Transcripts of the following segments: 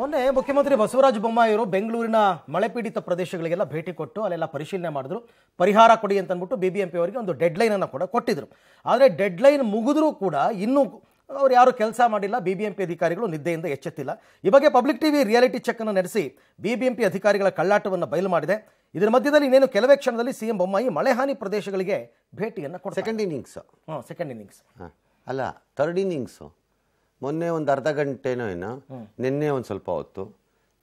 ಮೊನ್ನೆ ಮುಖ್ಯಮಂತ್ರಿ ಬಸವರಾಜ ಬೊಮ್ಮಾಯಿಯವರು ಬೆಂಗಳೂರಿನ ಮಳೆ ಪೀಡಿತ ಪ್ರದೇಶಗಳಿಗೆಲ್ಲ ಭೇಟಿ ಕೊಟ್ಟು ಅಲ್ಲೆಲ್ಲ ಪರಿಶೀಲನೆ ಮಾಡಿದ್ರು ಪರಿಹಾರ ಕೊಡಿ ಅಂತ ಅಂದ್ಬಿಟ್ಟು ಬಿ ಬಿ ಎಂ ಪಿ ಅವರಿಗೆ ಒಂದು ಡೆಡ್ಲೈನನ್ನು ಕೂಡ ಕೊಟ್ಟಿದ್ರು ಆದರೆ ಡೆಡ್ಲೈನ್ ಮುಗಿದ್ರೂ ಕೂಡ ಇನ್ನೂ ಅವ್ರು ಯಾರು ಕೆಲಸ ಮಾಡಿಲ್ಲ ಬಿ ಬಿ ಎಂ ಪಿ ಅಧಿಕಾರಿಗಳು ನಿದ್ದೆಯಿಂದ ಎಚ್ಚೆತ್ತಿಲ್ಲ ಈ ಬಗ್ಗೆ ಪಬ್ಲಿಕ್ ಟಿವಿ ರಿಯಾಲಿಟಿ ಚೆಕ್ ಅನ್ನು ನಡೆಸಿ ಬಿ ಬಿ ಎಂ ಪಿ ಅಧಿಕಾರಿಗಳ ಕಳ್ಳಾಟವನ್ನು ಬಯಲು ಮಾಡಿದೆ ಇದರ ಮಧ್ಯದಲ್ಲಿ ಇನ್ನೇನು ಕೆಲವೇ ಕ್ಷಣದಲ್ಲಿ ಸಿ ಎಂ ಬೊಮ್ಮಾಯಿ ಮಳೆ ಹಾನಿ ಪ್ರದೇಶಗಳಿಗೆ ಭೇಟಿಯನ್ನು ಕೊಡ ಸೆಕೆಂಡ್ ಇನ್ನಿಂಗ್ಸ್ ಹಾಂ ಸೆಕೆಂಡ್ ಇನ್ನಿಂಗ್ಸ್ ಅಲ್ಲ ಥರ್ಡ್ ಇನ್ನಿಂಗ್ಸು ಮೊನ್ನೆ ಒಂದು ಅರ್ಧ ಗಂಟೆನೋ ಏನೋ ನಿನ್ನೆ ಒಂದು ಸ್ವಲ್ಪ ಹೊತ್ತು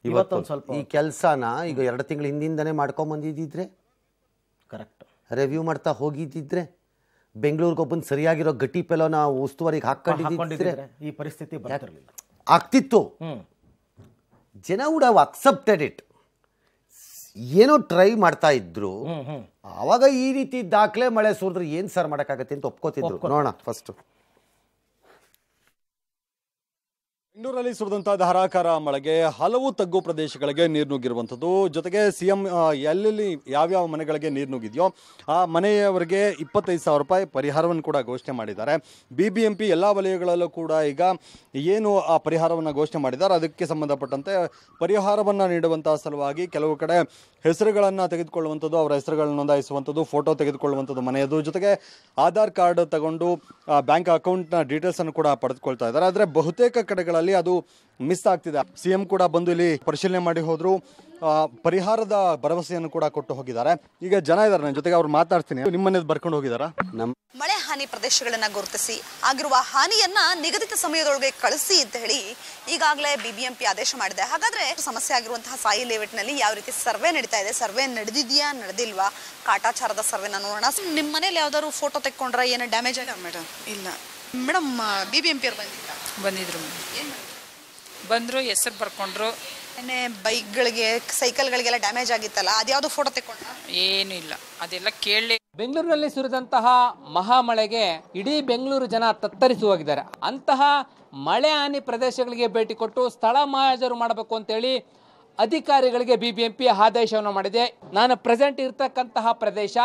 ಇವತ್ತೊಂದು ಸ್ವಲ್ಪ ಈ ಕೆಲಸನ ಈಗ ಎರಡು ತಿಂಗಳು ಹಿಂದಿಂದನೇ ಮಾಡ್ಕೊಂಬಂದಿದ್ದಿದ್ರೆ ಕರೆಕ್ಟ್ ರಿವ್ಯೂ ಮಾಡ್ತಾ ಹೋಗಿದ್ದಿದ್ರೆ ಬೆಂಗಳೂರಿಗೆ ಒಬ್ಬನ ಸರಿಯಾಗಿರೋ ಗಟ್ಟಿ ಪೆಲೋನ ಉಸ್ತುವಾರಿಗೆ ಹಾಕೊಂಡಿದ್ದಿದ್ರೆ ಈ ಪರಿಸ್ಥಿತಿ ಆಗ್ತಿತ್ತು ಜನ ವುಡ್ ಹ್ಯಾವ್ ಅಕ್ಸೆಪ್ಟೆಡ್ ಇಟ್ ಏನೋ ಟ್ರೈ ಮಾಡ್ತಾ ಇದ್ರು ಅವಾಗ ಈ ರೀತಿ ದಾಖಲೆ ಮಳೆ ಸುರಿದ್ರೆ ಏನು ಸರ್ ಮಾಡೋಕ್ಕಾಗತ್ತೆ ಅಂತ ಒಪ್ಕೋತಿದ್ರು ನೋಡೋಣ ಫಸ್ಟು ಬೆಂಗಳೂರಲ್ಲಿ ಸುರಿದಂತಹ ಧಾರಾಕಾರ ಮಳೆಗೆ ಹಲವು ತಗ್ಗು ಪ್ರದೇಶಗಳಿಗೆ ನೀರು ನುಗ್ಗಿರುವಂಥದ್ದು ಜೊತೆಗೆ ಸಿಎಂ ಎಲ್ಲೆಲ್ಲಿ ಯಾವ್ಯಾವ ಮನೆಗಳಿಗೆ ನೀರು ನುಗ್ಗಿದೆಯೋ ಆ ಮನೆಯವರಿಗೆ ಇಪ್ಪತ್ತೈದು ಸಾವಿರ ರೂಪಾಯಿ ಪರಿಹಾರವನ್ನು ಕೂಡ ಘೋಷಣೆ ಮಾಡಿದ್ದಾರೆ ಬಿ ಬಿ ಎಂ ಪಿ ಎಲ್ಲ ವಲಯಗಳಲ್ಲೂ ಕೂಡ ಈಗ ಏನು ಆ ಪರಿಹಾರವನ್ನು ಘೋಷಣೆ ಮಾಡಿದ್ದಾರೆ ಅದಕ್ಕೆ ಸಂಬಂಧಪಟ್ಟಂತೆ ಪರಿಹಾರವನ್ನು ನೀಡುವಂಥ ಸಲುವಾಗಿ ಕೆಲವು ಕಡೆ ಹೆಸರುಗಳನ್ನು ತೆಗೆದುಕೊಳ್ಳುವಂಥದ್ದು ಅವರ ಹೆಸರುಗಳನ್ನು ನೋಂದಾಯಿಸುವಂಥದ್ದು ಫೋಟೋ ತೆಗೆದುಕೊಳ್ಳುವಂಥದ್ದು ಮನೆಯದು ಜೊತೆಗೆ ಆಧಾರ್ ಕಾರ್ಡ್ ತಗೊಂಡು ಬ್ಯಾಂಕ್ ಅಕೌಂಟ್ನ ಡೀಟೇಲ್ಸನ್ನು ಕೂಡ ಪಡೆದುಕೊಳ್ತಾ ಇದ್ದಾರೆ ಆದರೆ ಬಹುತೇಕ ಕಡೆಗಳಲ್ಲಿ ಸಂದರ್ಭದಲ್ಲಿ ಅದು ಮಿಸ್ ಆಗ್ತಿದೆ ಸಿಎಂ ಕೂಡ ಬಂದು ಇಲ್ಲಿ ಪರಿಶೀಲನೆ ಮಾಡಿ ಹೋದ್ರು ಪರಿಹಾರದ ಭರವಸೆಯನ್ನು ಕೂಡ ಕೊಟ್ಟು ಹೋಗಿದ್ದಾರೆ ಈಗ ಜನ ಇದ್ದಾರೆ ನನ್ನ ಜೊತೆಗೆ ಅವ್ರು ಮಾತಾಡ್ತೀನಿ ನಿಮ್ಮನೆ ಬರ್ಕೊಂಡು ಹೋಗಿದಾರ ನಮ್ಮ ಮಳೆ ಹಾನಿ ಪ್ರದೇಶಗಳನ್ನ ಗುರುತಿಸಿ ಆಗಿರುವ ಹಾನಿಯನ್ನ ನಿಗದಿತ ಸಮಯದೊಳಗೆ ಕಳಿಸಿ ಅಂತ ಹೇಳಿ ಈಗಾಗಲೇ ಬಿಬಿಎಂಪಿ ಆದೇಶ ಮಾಡಿದೆ ಹಾಗಾದ್ರೆ ಸಮಸ್ಯೆ ಆಗಿರುವಂತಹ ಸಾಯಿ ನಲ್ಲಿ ಯಾವ ರೀತಿ ಸರ್ವೆ ನಡೀತಾ ಇದೆ ಸರ್ವೆ ನಡೆದಿದೆಯಾ ನಡೆದಿಲ್ವಾ ಕಾಟಾಚಾರದ ಸರ್ವೆನ ನೋಡೋಣ ನಿಮ್ಮ ಮನೇಲಿ ಯಾವ್ದಾದ್ರು ಫೋಟೋ ತೆಕ್ಕೊಂಡ್ರೆ ಏನು ಡ್ಯಾಮೇಜ್ ಆಗಿದೆ ಮೇಡಮ್ ಇಲ್ಲ ಮೇಡಮ್ ಬಿಬಿಎಂಪಿ ಅವ್ರು ಬಂದಿಲ್ಲ ಬಂದಿದ್ರು ಬಂದರು ಹೆಸರು ಬರ್ಕೊಂಡ್ರು ಬೈಕ್ಗಳಿಗೆ ಸೈಕಲ್ಗಳಿಗೆಲ್ಲ ಡ್ಯಾಮೇಜ್ ಆಗಿತ್ತಲ್ಲ ಅದ್ಯಾವುದು ಫೋಟೋ ತೆಕ್ಕೊಂಡ ಏನು ಇಲ್ಲ ಅದೆಲ್ಲ ಕೇಳಿ ಬೆಂಗಳೂರಿನಲ್ಲಿ ಸುರಿದಂತಹ ಮಹಾಮಳೆಗೆ ಇಡೀ ಬೆಂಗಳೂರು ಜನ ತತ್ತರಿಸಿ ಹೋಗಿದ್ದಾರೆ ಅಂತಹ ಮಳೆ ಹಾನಿ ಪ್ರದೇಶಗಳಿಗೆ ಭೇಟಿ ಕೊಟ್ಟು ಸ್ಥಳ ಮಹಾಜರು ಮಾಡಬೇಕು ಅಂತೇಳಿ ಅಧಿಕಾರಿಗಳಿಗೆ ಬಿ ಬಿ ಎಂ ಪಿ ಆದೇಶವನ್ನು ಮಾಡಿದೆ ನಾನು ಪ್ರೆಸೆಂಟ್ ಇರ್ತಕ್ಕಂತಹ ಪ್ರದೇಶ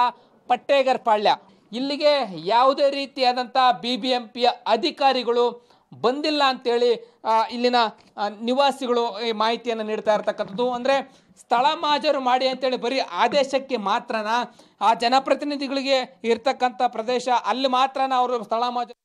ಪಟ್ಟೇಗರ್ ಪಾಳ್ಯ ಇಲ್ಲಿಗೆ ಯಾವುದೇ ರೀತಿಯಾದಂಥ ಬಿ ಬಿ ಎಂ ಪಿ ಅಧಿಕಾರಿಗಳು ಬಂದಿಲ್ಲ ಅಂತೇಳಿ ಇಲ್ಲಿನ ನಿವಾಸಿಗಳು ಈ ಮಾಹಿತಿಯನ್ನು ನೀಡ್ತಾ ಇರತಕ್ಕಂಥದ್ದು ಅಂದರೆ ಸ್ಥಳ ಮಾಜರು ಮಾಡಿ ಅಂತೇಳಿ ಬರೀ ಆದೇಶಕ್ಕೆ ಮಾತ್ರನ ಆ ಜನಪ್ರತಿನಿಧಿಗಳಿಗೆ ಇರ್ತಕ್ಕಂಥ ಪ್ರದೇಶ ಅಲ್ಲಿ ಮಾತ್ರನ ಅವರು ಸ್ಥಳ ಮಾಜರು